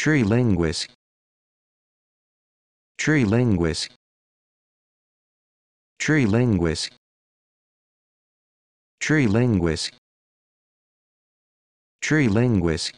Tree linguist. Tree linguist. Tree linguist. Tree linguist. Tree linguist.